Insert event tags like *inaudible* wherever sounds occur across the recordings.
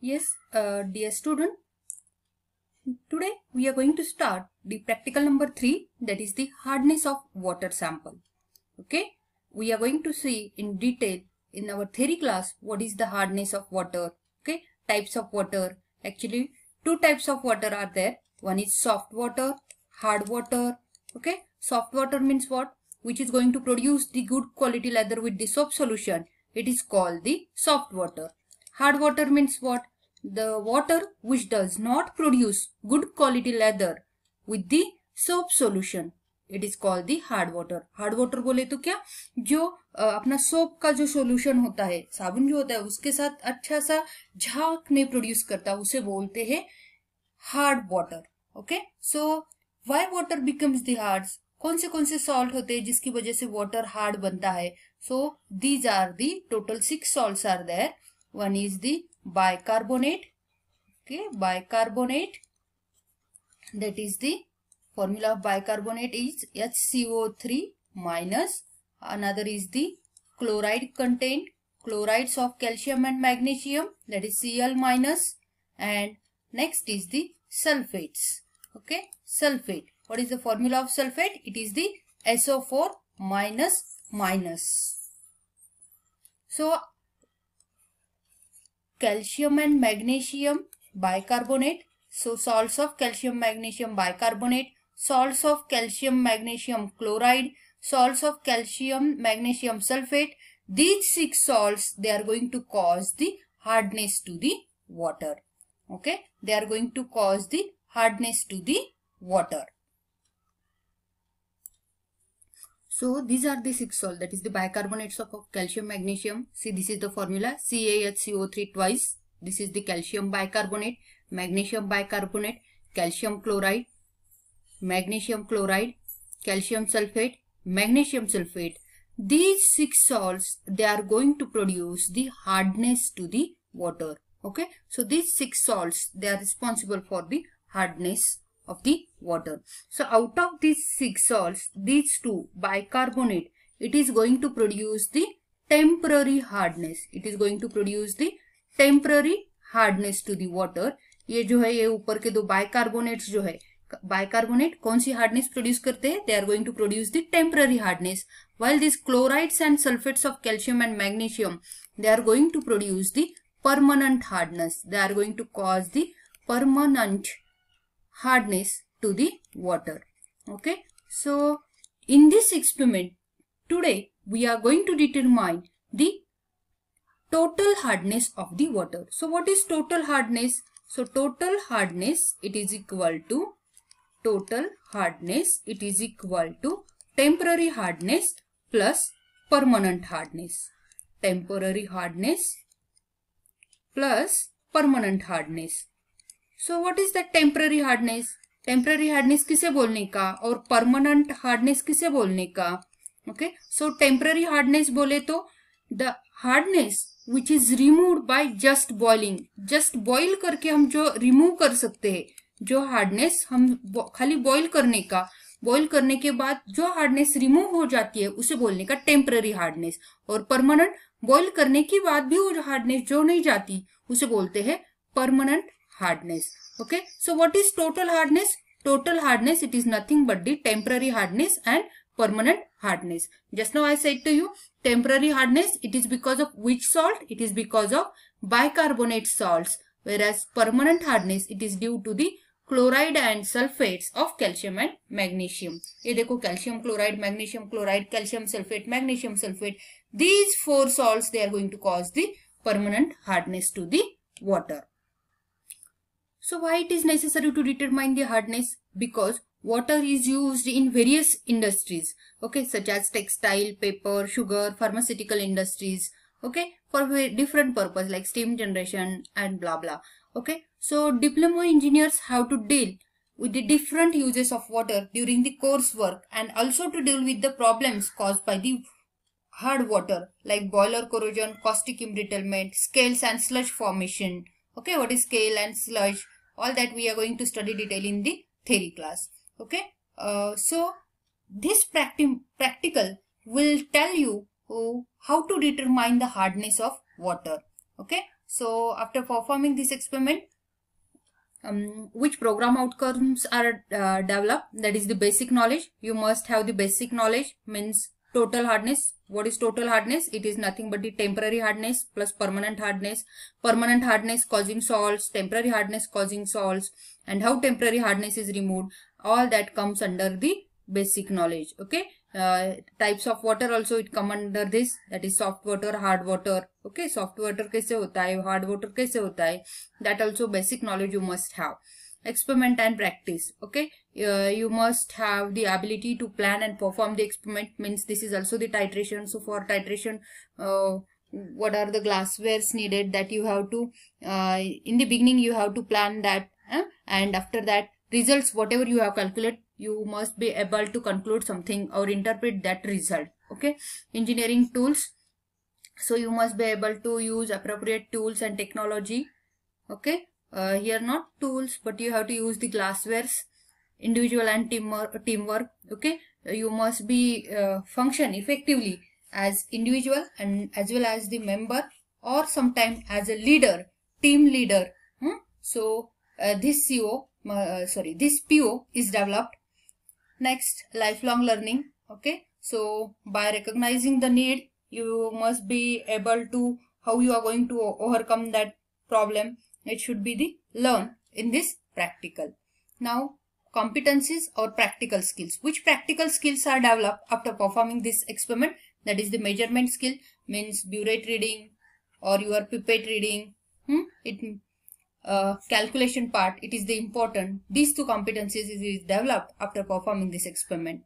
Yes, uh, dear student, today we are going to start the practical number 3 that is the hardness of water sample. Okay, we are going to see in detail in our theory class what is the hardness of water, okay, types of water. Actually, two types of water are there. One is soft water, hard water, okay. Soft water means what? Which is going to produce the good quality leather with the soap solution. It is called the soft water Hard water means what? The water which does not produce good quality leather with the soap solution. It is called the hard water hard water बोले तो क्या जो अपना soap का जो solution होता है साबुन जो होता है उसके साथ अच्छा सा झाक नहीं प्रोड्यूस करता उसे बोलते हैं hard water okay so why water becomes the hard कौन से कौन से सॉल्ट होते हैं जिसकी वजह से वाटर हार्ड बनता है so these are the total six salt are there One is the bicarbonate. Okay, bicarbonate. That is the formula of bicarbonate is HCO3 minus. Another is the chloride contained. Chlorides of calcium and magnesium that is Cl minus. And next is the sulfates. Okay, sulfate. What is the formula of sulfate? It is the SO4 minus minus. So calcium and magnesium bicarbonate. So salts of calcium magnesium bicarbonate, salts of calcium magnesium chloride, salts of calcium magnesium sulfate. These six salts, they are going to cause the hardness to the water. Okay, they are going to cause the hardness to the water. So these are the six salt that is the bicarbonates of calcium magnesium. See this is the formula CaHCO3 twice. This is the calcium bicarbonate, magnesium bicarbonate, calcium chloride, magnesium chloride, calcium sulfate, magnesium sulfate. These six salts they are going to produce the hardness to the water. Okay. So these six salts they are responsible for the hardness of the water. So out of these six salts, these two bicarbonate, it is going to produce the temporary hardness. It is going to produce the temporary hardness to the water. ये जो है ये ऊपर के दो bicarbonates जो है bicarbonate कौन सी हार्डनेस प्रोड्यूस करते हैं they are going to produce the temporary hardness well this chlorides and sulphates of calcium and magnesium they are going to produce the permanent hardness they are going to cause the permanent hardness to the water. Okay. So, in this experiment, today we are going to determine the total hardness of the water. So, what is total hardness? So, total hardness, it is equal to total hardness, it is equal to temporary hardness plus permanent hardness. Temporary hardness plus permanent hardness. So what is the temporary hardness temporary hardness किसे बोलने का और permanent hardness किसे बोलने का okay so temporary hardness बोले तो the hardness which is remove by just boiling just boil करके हम जो रिमूव कर सकते हैं जो हार्डनेस हम खाली बॉइल करने का बॉइल करने के बाद जो हार्डनेस रिमूव हो जाती है उसे बोलने का टेम्पररी हार्डनेस और परमानेंट बॉइल करने के बाद भी वो हार्डनेस जो नहीं जाती उसे बोलते हैं permanent hardness. Okay. So what is total hardness? Total hardness, it is nothing but the temporary hardness and permanent hardness. Just now I said to you, temporary hardness, it is because of which salt? It is because of bicarbonate salts. Whereas permanent hardness, it is due to the chloride and sulfates of calcium and magnesium. ये calcium chloride, magnesium chloride, calcium sulphate, magnesium sulphate. These four salts. They are going to cause the permanent hardness to the water. So why it is necessary to determine the hardness? Because water is used in various industries, okay, such as textile, paper, sugar, pharmaceutical industries, okay, for different purpose like steam generation and blah blah, okay. So diploma engineers have to deal with the different uses of water during the coursework and also to deal with the problems caused by the hard water like boiler corrosion, caustic embrittlement, scales and sludge formation. Okay, what is scale and sludge? all that we are going to study detail in the theory class okay uh, so this practi practical will tell you who, uh, how to determine the hardness of water okay so after performing this experiment um, which program outcomes are uh, developed that is the basic knowledge you must have the basic knowledge means Total hardness. What is total hardness? It is nothing but the temporary hardness plus permanent hardness. Permanent hardness causing salts, temporary hardness causing salts and how temporary hardness is removed. All that comes under the basic knowledge. Okay. Uh, types of water also it come under this that is soft water, hard water. Okay. Soft water kaise hota hai, hard water kaise hota hai. That also basic knowledge you must have. Experiment and practice. Okay uh, you must have the ability to plan and perform the experiment means this is also the titration so for titration uh, what are the glasswares needed that you have to uh, in the beginning you have to plan that and after that results whatever you have calculated you must be able to conclude something or interpret that result okay engineering tools so you must be able to use appropriate tools and technology okay uh, here not tools but you have to use the glasswares individual and teamwork, teamwork okay you must be uh, function effectively as individual and as well as the member or sometime as a leader team leader hmm? so uh, this co uh, sorry this po is developed next lifelong learning okay so by recognizing the need you must be able to how you are going to overcome that problem it should be the learn in this practical now competencies or practical skills. Which practical skills are developed after performing this experiment? That is the measurement skill means burette reading or your pipette reading. Hmm? It uh, calculation part, it is the important. These two competencies is developed after performing this experiment.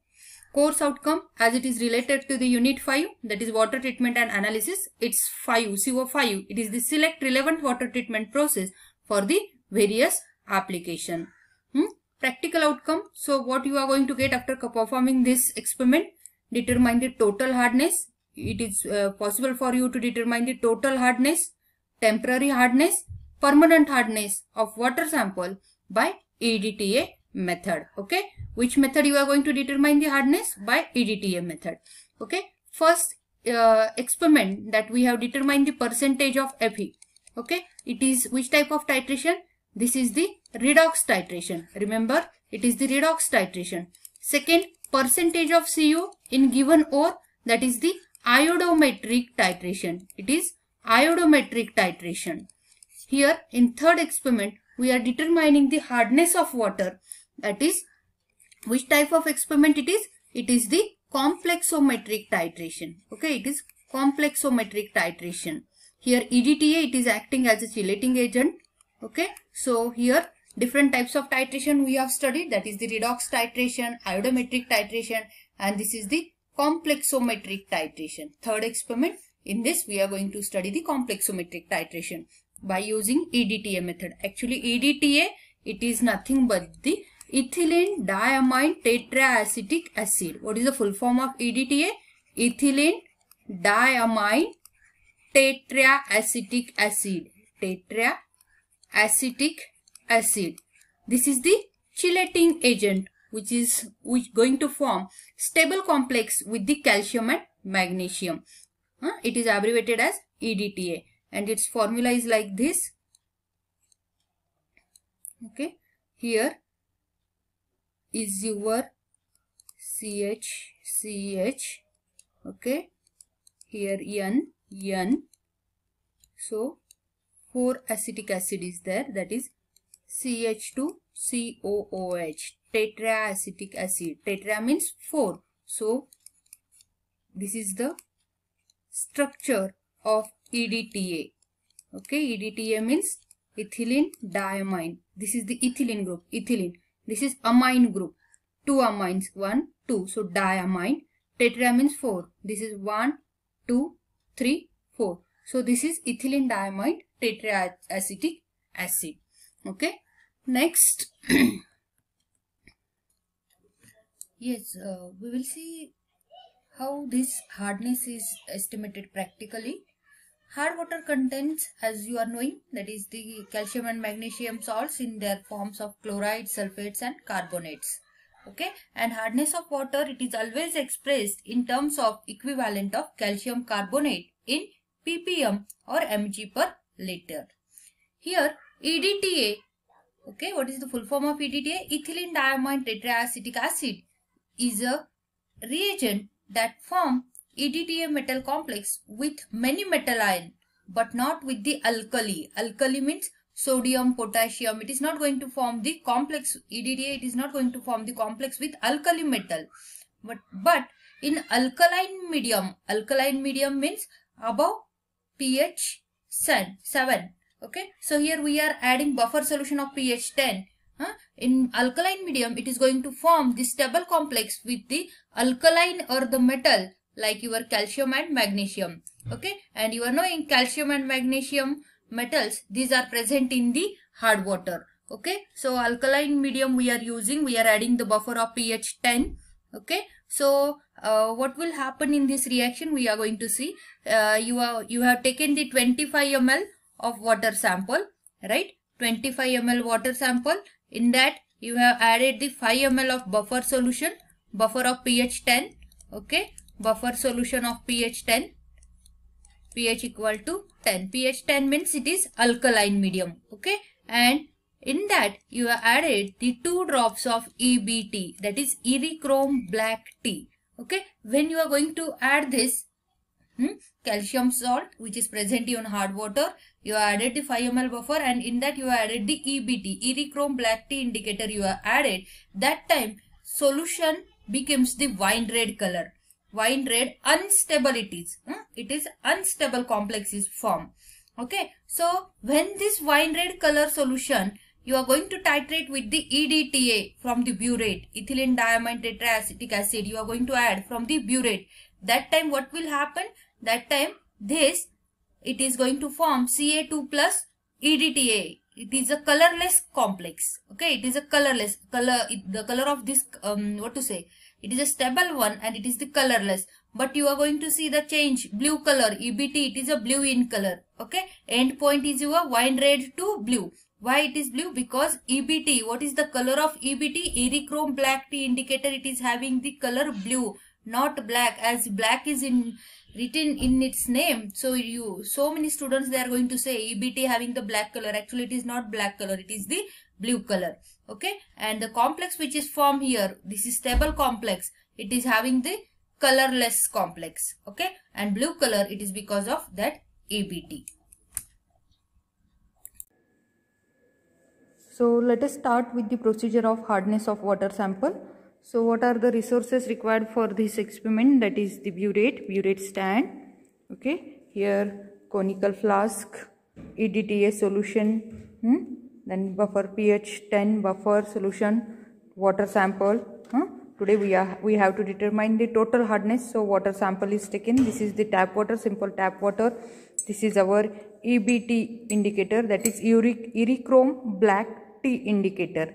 Course outcome as it is related to the unit 5 that is water treatment and analysis, it's 5, CO5. It is the select relevant water treatment process for the various application. Practical outcome. So what you are going to get after performing this experiment? Determine the total hardness. It is uh, possible for you to determine the total hardness, temporary hardness, permanent hardness of water sample by EDTA method. Okay. Which method you are going to determine the hardness? By EDTA method. Okay. First uh, experiment that we have determined the percentage of Fe. Okay. It is which type of titration? This is the redox titration. Remember, it is the redox titration. Second, percentage of Cu in given ore, that is the iodometric titration. It is iodometric titration. Here, in third experiment, we are determining the hardness of water. That is, which type of experiment it is? It is the complexometric titration. Okay, it is complexometric titration. Here EDTA, it is acting as a chelating agent. Okay, so here different types of titration we have studied that is the redox titration, iodometric titration and this is the complexometric titration. Third experiment in this we are going to study the complexometric titration by using EDTA method. Actually EDTA it is nothing but the ethylene diamine tetraacetic acid. What is the full form of EDTA? Ethylene diamine tetraacetic acid. Tetraacetic acid. This is the chelating agent which is which going to form stable complex with the calcium and magnesium. Huh? It is abbreviated as EDTA and its formula is like this. Okay, here is your CH, CH, okay, here N, N. So, 4 acetic acid is there that is CH2COOH tetraacetic acid. Tetra means 4. So, this is the structure of EDTA. Okay, EDTA means ethylene diamine. This is the ethylene group, ethylene. This is amine group. Two amines, one, two. So, diamine. Tetra means 4. This is 1, 2, 3, 4. So, this is ethylene diamine tetraacetic acid okay next *clears throat* yes uh, we will see how this hardness is estimated practically hard water contains as you are knowing that is the calcium and magnesium salts in their forms of chlorides sulfates and carbonates okay and hardness of water it is always expressed in terms of equivalent of calcium carbonate in ppm or mg per liter here EDTA. Okay, what is the full form of EDTA? Ethylene diamine tetraacetic acid is a reagent that form EDTA metal complex with many metal ion but not with the alkali. Alkali means sodium, potassium. It is not going to form the complex EDTA. It is not going to form the complex with alkali metal. But, but in alkaline medium, alkaline medium means above pH 7. Okay, so here we are adding buffer solution of pH 10. Huh? In alkaline medium, it is going to form this double complex with the alkaline or the metal like your calcium and magnesium. Okay, and you are knowing calcium and magnesium metals, these are present in the hard water. Okay, so alkaline medium we are using, we are adding the buffer of pH 10. Okay, so uh, what will happen in this reaction we are going to see. Uh, you, are, you have taken the 25 ml of water sample, right? 25 ml water sample. In that, you have added the 5 ml of buffer solution, buffer of pH 10, okay? Buffer solution of pH 10, pH equal to 10. pH 10 means it is alkaline medium, okay? And in that, you have added the 2 drops of EBT, that is Erichrome black tea, okay? When you are going to add this, hmm? calcium salt which is present in hard water. You added the 5 ml buffer and in that you added the EBT, Erichrome black tea indicator you added. That time solution becomes the wine red color. Wine red unstable it is. Hmm? It is unstable complex is formed. Okay. So when this wine red color solution you are going to titrate with the EDTA from the burette, ethylene diamine tetraacetic acid you are going to add from the burette. That time what will happen? that time this it is going to form ca2 plus edta it is a colorless complex okay it is a colorless color it, the color of this um, what to say it is a stable one and it is the colorless but you are going to see the change blue color ebt it is a blue in color okay end point is your wine red to blue why it is blue because ebt what is the color of ebt erichrome black tea indicator it is having the color blue not black as black is in written in its name so you so many students they are going to say ebt having the black color actually it is not black color it is the blue color okay and the complex which is formed here this is stable complex it is having the colorless complex okay and blue color it is because of that ebt so let us start with the procedure of hardness of water sample so what are the resources required for this experiment? That is the burette, burette stand. Okay, here conical flask, EDTA solution, hmm? then buffer pH 10 buffer solution, water sample. Hmm? Today we are we have to determine the total hardness. So water sample is taken. This is the tap water, simple tap water. This is our EBT indicator, that is uric, erichrome black T indicator.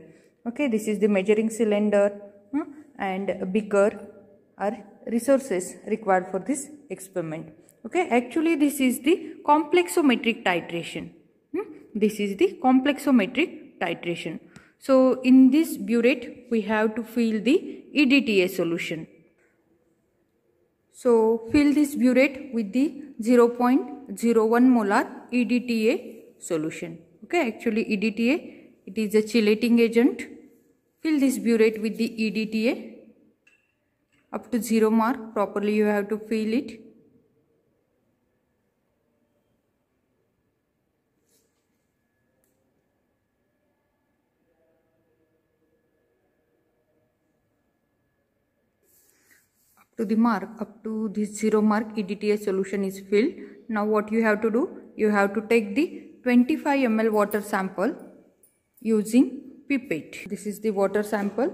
Okay, this is the measuring cylinder and beaker are resources required for this experiment. Okay, actually this is the complexometric titration. Hmm? This is the complexometric titration. So in this burette we have to fill the EDTA solution. So fill this burette with the 0.01 molar EDTA solution. Okay, actually EDTA it is a chelating agent Fill this burette with the EDTA up to 0 mark. Properly you have to fill it. to the mark up to this zero mark EDTA solution is filled. Now what you have to do? You have to take the 25 ml water sample using pipette. This is the water sample.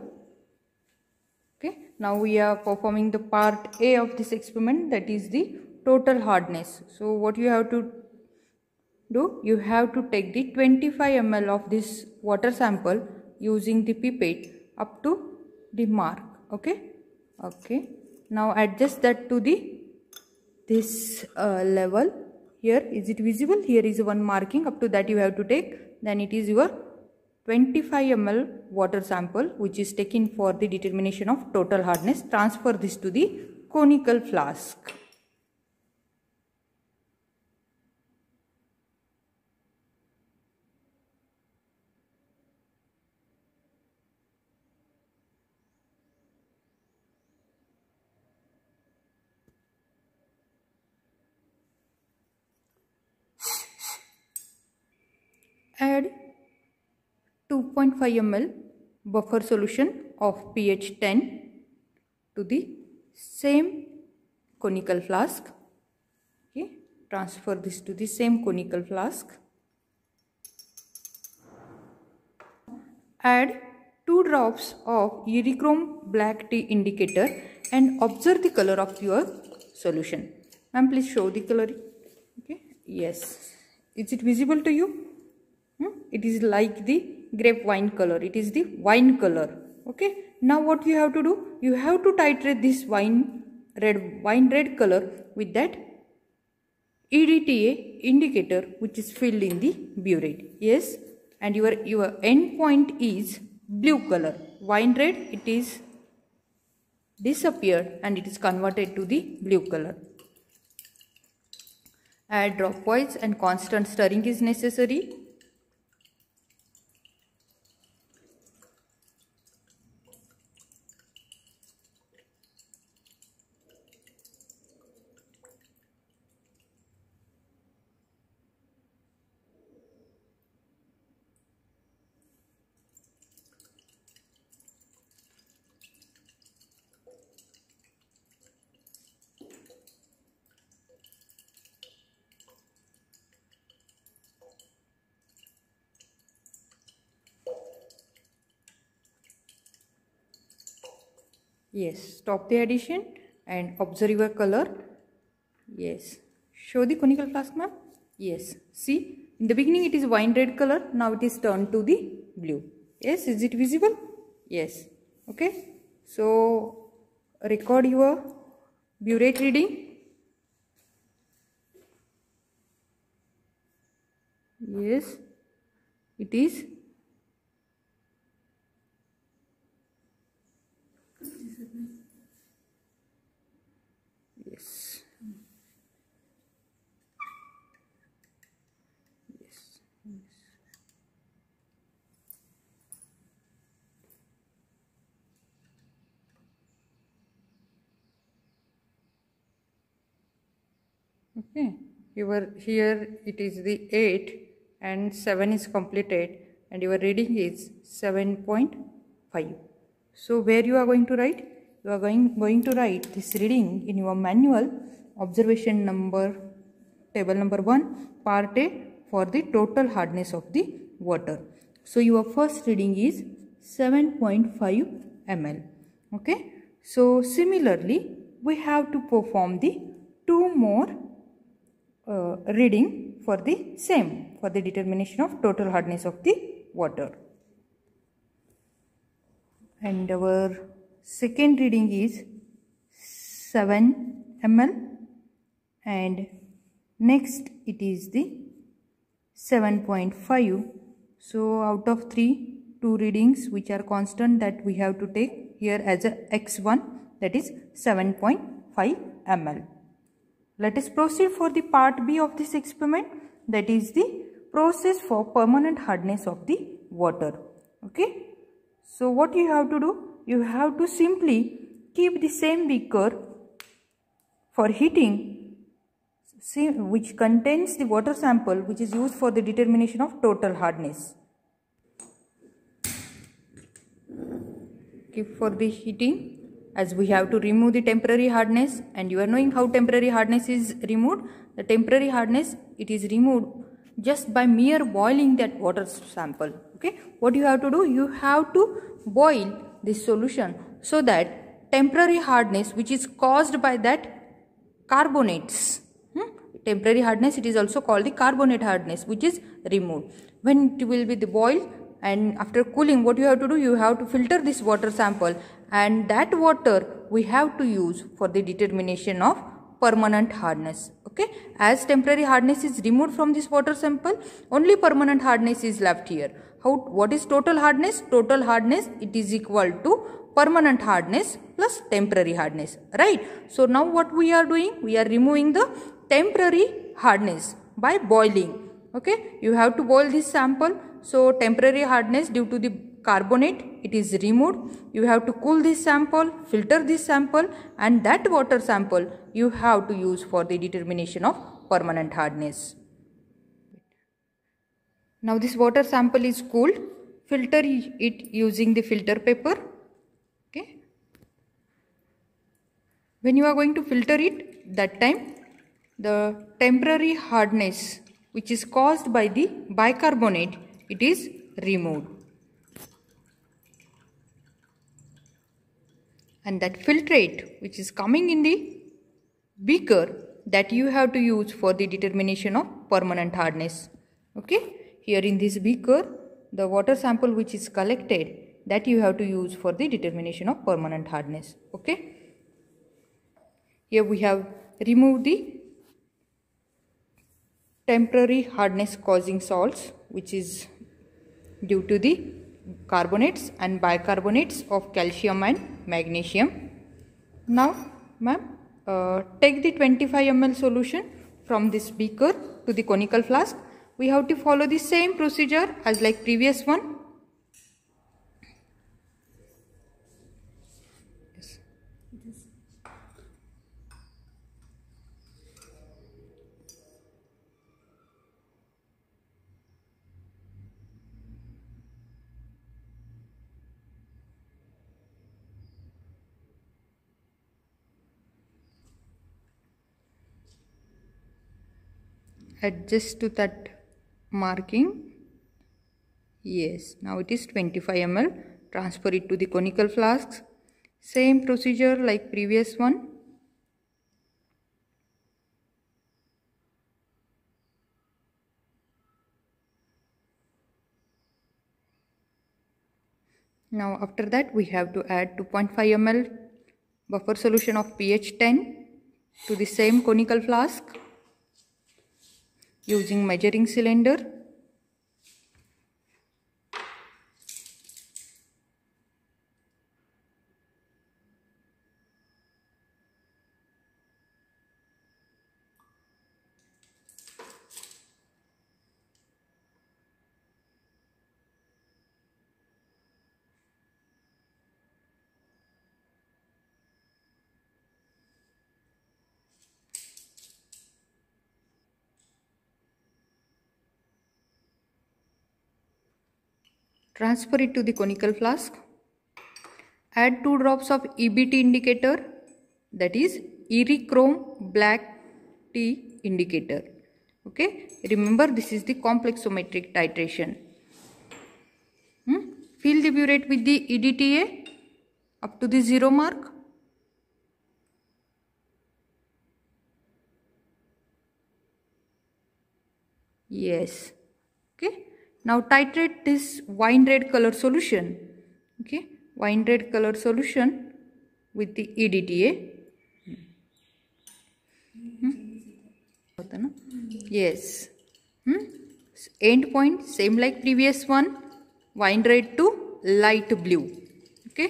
Okay. Now we are performing the part A of this experiment that is the total hardness. So what you have to do? You have to take the 25 ml of this water sample using the pipette up to the mark. Okay. Okay. Now adjust that to the this uh, level here is it visible here is one marking up to that you have to take then it is your 25 ml water sample which is taken for the determination of total hardness. Transfer this to the conical flask. 5 ml buffer solution of pH 10 to the same conical flask okay transfer this to the same conical flask add 2 drops of urichrome black tea indicator and observe the color of your solution ma'am please show the color okay yes is it visible to you hmm? it is like the grape wine color it is the wine color okay now what you have to do you have to titrate this wine red wine red color with that EDTA indicator which is filled in the burette yes and your your end point is blue color wine red it is disappeared and it is converted to the blue color add drop points and constant stirring is necessary yes stop the addition and observe your color yes show the conical flask ma'am yes see in the beginning it is wine red color now it is turned to the blue yes is it visible yes okay so record your burette reading yes it is your here it is the 8 and 7 is completed and your reading is 7.5 so where you are going to write you are going going to write this reading in your manual observation number table number 1 part a for the total hardness of the water so your first reading is 7.5 ml okay so similarly we have to perform the two more uh, reading for the same for the determination of total hardness of the water and our second reading is 7 ml and next it is the 7.5 so out of 3 two readings which are constant that we have to take here as a x1 that is 7.5 ml let us proceed for the part B of this experiment that is the process for permanent hardness of the water. Okay. So what you have to do? You have to simply keep the same beaker for heating which contains the water sample which is used for the determination of total hardness. Keep for the heating as we have to remove the temporary hardness and you are knowing how temporary hardness is removed the temporary hardness it is removed just by mere boiling that water sample okay what you have to do you have to boil this solution so that temporary hardness which is caused by that carbonates hmm? temporary hardness it is also called the carbonate hardness which is removed when it will be the boil and after cooling what you have to do you have to filter this water sample and that water we have to use for the determination of permanent hardness okay as temporary hardness is removed from this water sample only permanent hardness is left here how what is total hardness total hardness it is equal to permanent hardness plus temporary hardness right so now what we are doing we are removing the temporary hardness by boiling okay you have to boil this sample so temporary hardness due to the carbonate it is removed you have to cool this sample filter this sample and that water sample you have to use for the determination of permanent hardness now this water sample is cooled filter it using the filter paper okay when you are going to filter it that time the temporary hardness which is caused by the bicarbonate it is removed and that filtrate which is coming in the beaker that you have to use for the determination of permanent hardness. Okay, here in this beaker the water sample which is collected that you have to use for the determination of permanent hardness. Okay, here we have removed the temporary hardness causing salts which is due to the carbonates and bicarbonates of calcium and magnesium. Now, ma'am, uh, take the 25 ml solution from this beaker to the conical flask. We have to follow the same procedure as like previous one. adjust to that marking yes now it is 25 ml transfer it to the conical flasks same procedure like previous one Now after that we have to add 2.5 ml buffer solution of pH 10 to the same conical flask using measuring cylinder Transfer it to the conical flask. Add 2 drops of EBT indicator that is Erichrome Black Tea indicator. Okay. Remember this is the complexometric titration. Hmm? Fill the burette with the EDTA up to the 0 mark. Yes. Now titrate this wine red color solution. Okay, wine red color solution with the EDTA. Hmm? Yes. Hmm? End point same like previous one. Wine red to light blue. Okay.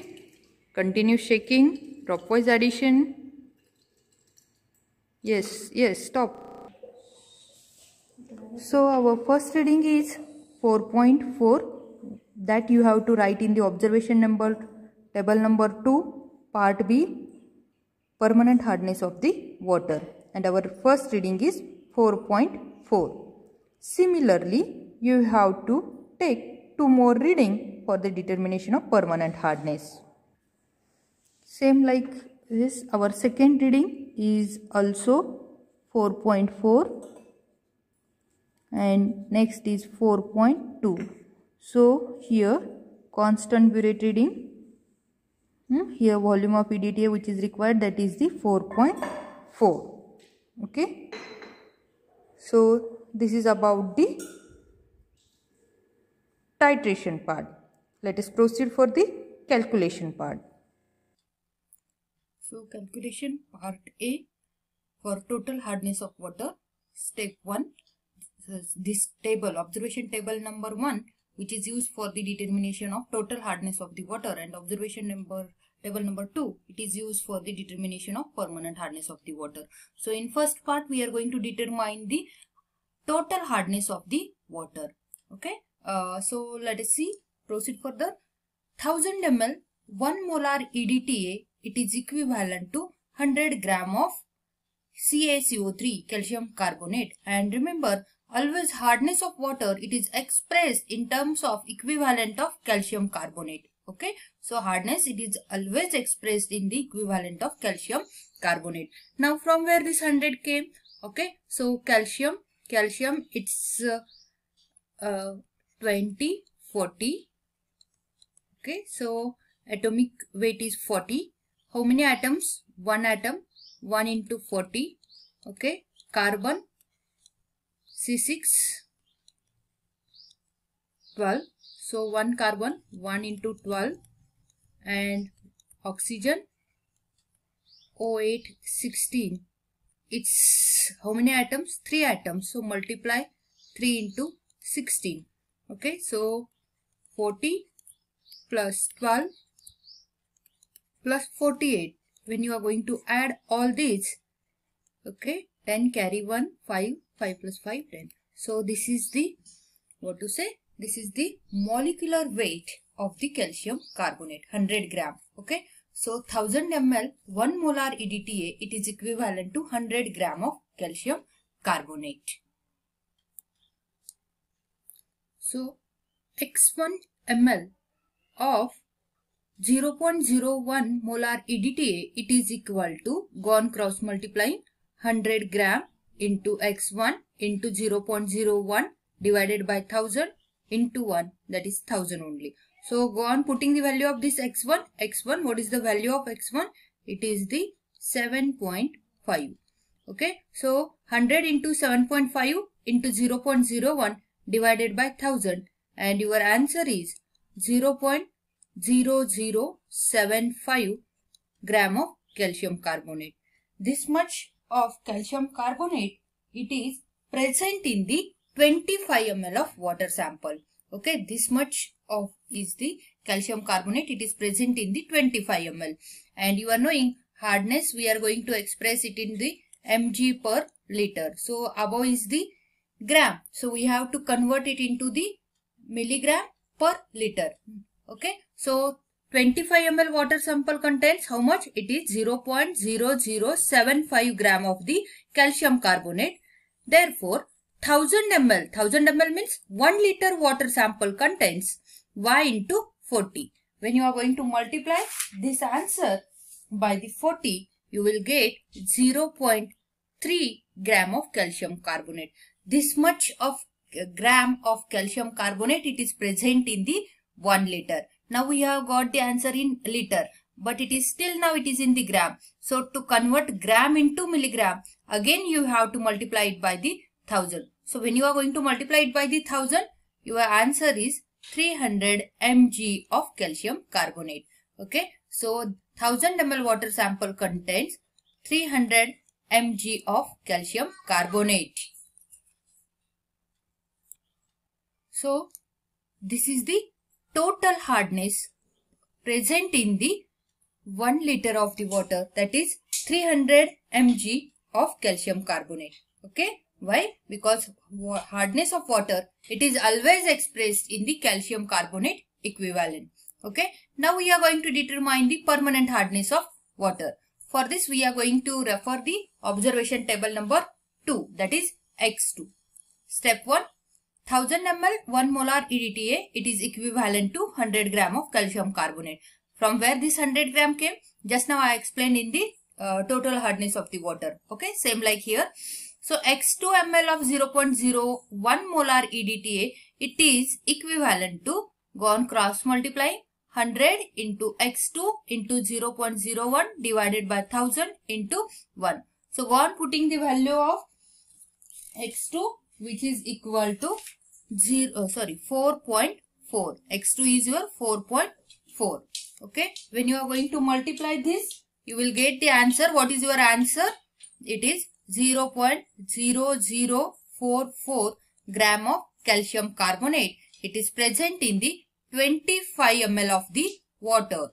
Continue shaking. Dropwise addition. Yes, yes, stop. So our first reading is 4.4 that you have to write in the observation number table number 2 part B permanent hardness of the water and our first reading is 4.4 similarly you have to take two more reading for the determination of permanent hardness same like this our second reading is also 4.4 and next is 4.2 so here constant buretidine hmm, here volume of EDTA which is required that is the 4.4 okay so this is about the titration part let us proceed for the calculation part so calculation part a for total hardness of water step 1 this table, observation table number 1, which is used for the determination of total hardness of the water and observation number table number 2, it is used for the determination of permanent hardness of the water. So in first part, we are going to determine the total hardness of the water. Okay, uh, so let us see, proceed further. 1000 ml 1 molar EDTA, it is equivalent to 100 gram of CaCO3, calcium carbonate. And remember, Always hardness of water, it is expressed in terms of equivalent of calcium carbonate. Okay, so hardness, it is always expressed in the equivalent of calcium carbonate. Now, from where this 100 came? Okay, so calcium, calcium, it's uh, uh, 20, 40. Okay, so atomic weight is 40. How many atoms? 1 atom, 1 into 40. Okay, carbon, C6 12 so 1 carbon 1 into 12 and oxygen 08 16 it's how many atoms 3 atoms so multiply 3 into 16 okay so 40 plus 12 plus 48 when you are going to add all these okay 10 carry 1 5 5 plus 5 10 so this is the what to say this is the molecular weight of the calcium carbonate 100 gram okay so 1000 ml 1 molar EDTA it is equivalent to 100 gram of calcium carbonate so x1 ml of 0.01 molar EDTA it is equal to gone cross multiplying 100 gram into x1 into 0.01 divided by 1000 into 1 that is 1000 only. So go on putting the value of this x1. x1 what is the value of x1? It is the 7.5. Okay. So 100 into 7.5 into 0.01 divided by 1000 and your answer is 0.0075 gram of calcium carbonate. This much of calcium carbonate. It is present in the 25 ml of water sample. Okay, this much of is the calcium carbonate. It is present in the 25 ml. And you are knowing hardness, we are going to express it in the mg per liter. So, above is the gram. So, we have to convert it into the milligram per liter. Okay, so 25 ml water sample contains how much? It is 0.0075 gram of the calcium carbonate. Therefore, 1000 ml, 1000 ml means 1 liter water sample contains y into 40. When you are going to multiply this answer by the 40, you will get 0.3 gram of calcium carbonate. This much of uh, gram of calcium carbonate it is present in the 1 liter. Now we have got the answer in liter but it is still now it is in the gram. So to convert gram into milligram, again you have to multiply it by the thousand. So when you are going to multiply it by the thousand, your answer is 300 mg of calcium carbonate. Okay, so 1000 ml water sample contains 300 mg of calcium carbonate. So this is the total hardness present in the 1 liter of the water that is 300 mg of calcium carbonate. Okay. Why? Because hardness of water, it is always expressed in the calcium carbonate equivalent. Okay. Now we are going to determine the permanent hardness of water. For this we are going to refer the observation table number 2 that is x2. Step 1 1000 ml 1 molar EDTA, it is equivalent to 100 gram of calcium carbonate. From where this 100 gram came? Just now I explained in the uh, total hardness of the water. Okay, same like here. So X2 ml of 0.01 molar EDTA, it is equivalent to, Gone cross multiplying, 100 into X2 into 0.01 divided by 1000 into 1. So go on putting the value of X2 which is equal to 0, oh, sorry, 4.4. X2 is your 4.4. Okay. When you are going to multiply this, you will get the answer. What is your answer? It is 0 0.0044 gram of calcium carbonate. It is present in the 25 ml of the water.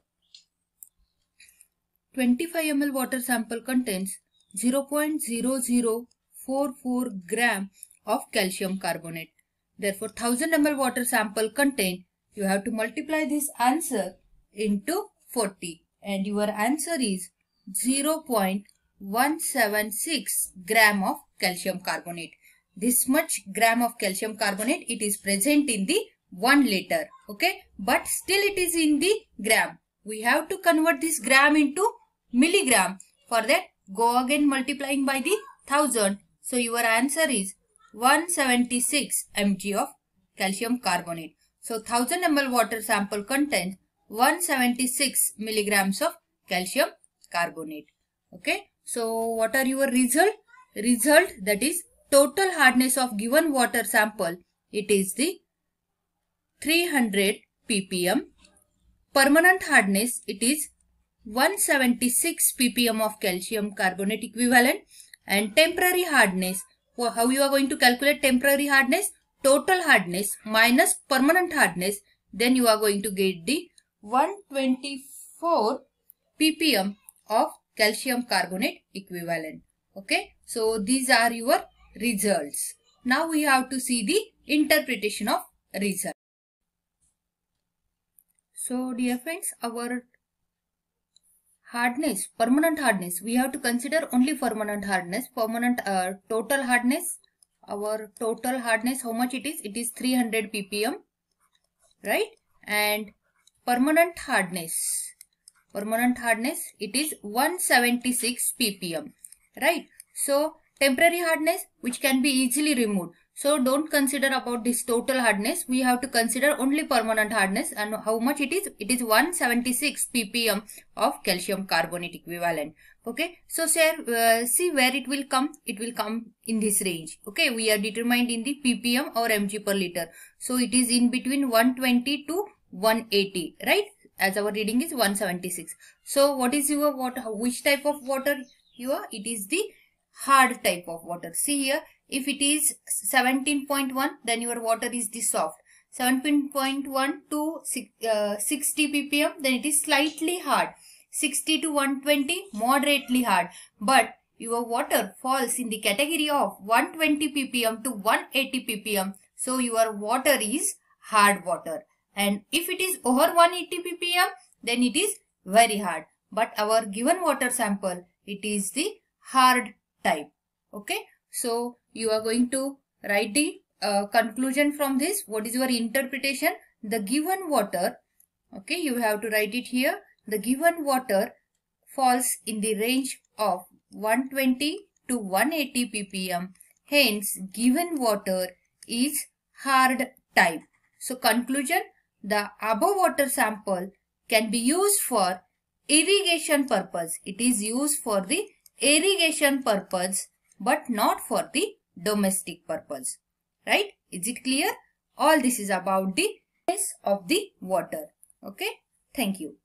25 ml water sample contains 0.0044 gram of calcium carbonate. Therefore, 1000 ml water sample contain, you have to multiply this answer into 40 and your answer is 0.176 gram of calcium carbonate. This much gram of calcium carbonate, it is present in the 1 liter, okay? But still it is in the gram. We have to convert this gram into milligram. For that, go again multiplying by the 1000. So your answer is 176 mg of calcium carbonate. So 1000 ml water sample contains 176 milligrams of calcium carbonate. Okay. So what are your result? Result that is total hardness of given water sample. It is the 300 ppm. Permanent hardness it is 176 ppm of calcium carbonate equivalent and temporary hardness how you are going to calculate temporary hardness? Total hardness minus permanent hardness. Then you are going to get the 124 ppm of calcium carbonate equivalent. Okay. So these are your results. Now we have to see the interpretation of result. So dear friends, our Hardness, permanent hardness. We have to consider only permanent hardness. Permanent uh, total hardness. Our total hardness, how much it is? It is 300 ppm. Right? And permanent hardness. Permanent hardness, it is 176 ppm. Right? So, temporary hardness, which can be easily removed. So don't consider about this total hardness. We have to consider only permanent hardness and how much it is. It is 176 ppm of calcium carbonate equivalent. Okay. So uh, see where it will come. It will come in this range. Okay. We are determined in the ppm or mg per liter. So it is in between 120 to 180. Right. As our reading is 176. So what is your water? Which type of water you are? It is the hard type of water. See here if it is 17.1, then your water is the soft. to uh, 60 ppm, then it is slightly hard. 60 to 120, moderately hard. But your water falls in the category of 120 ppm to 180 ppm. So your water is hard water. And if it is over 180 ppm, then it is very hard. But our given water sample, it is the hard type. Okay. So you are going to write the uh, conclusion from this. What is your interpretation? The given water, okay, you have to write it here. The given water falls in the range of 120 to 180 ppm. Hence, given water is hard type. So, conclusion, the above water sample can be used for irrigation purpose. It is used for the irrigation purpose but not for the domestic purpose. Right? Is it clear? All this is about the of the water. Okay? Thank you.